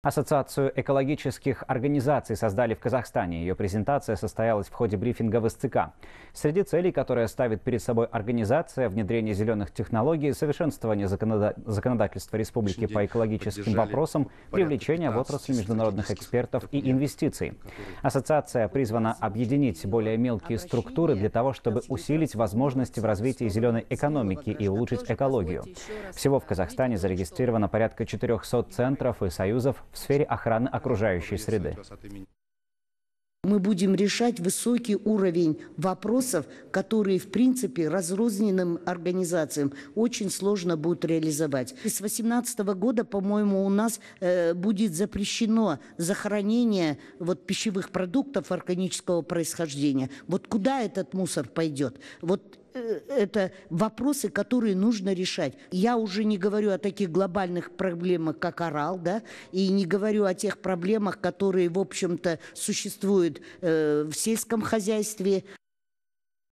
Ассоциацию экологических организаций создали в Казахстане. Ее презентация состоялась в ходе брифинга в СЦК. Среди целей, которые ставит перед собой организация, внедрение зеленых технологий, совершенствование законода... законодательства республики по экологическим вопросам, привлечение в отрасль международных экспертов и инвестиций. Ассоциация призвана объединить более мелкие структуры для того, чтобы усилить возможности в развитии зеленой экономики и улучшить экологию. Всего в Казахстане зарегистрировано порядка 400 центров и союзов в сфере охраны окружающей среды. Мы будем решать высокий уровень вопросов, которые, в принципе, разрозненным организациям очень сложно будут реализовать. С 2018 года, по-моему, у нас э, будет запрещено захоронение вот, пищевых продуктов органического происхождения. Вот куда этот мусор пойдет? Вот Э, это вопросы, которые нужно решать. Я уже не говорю о таких глобальных проблемах, как орал, да, и не говорю о тех проблемах, которые, в общем-то, существуют э, в сельском хозяйстве.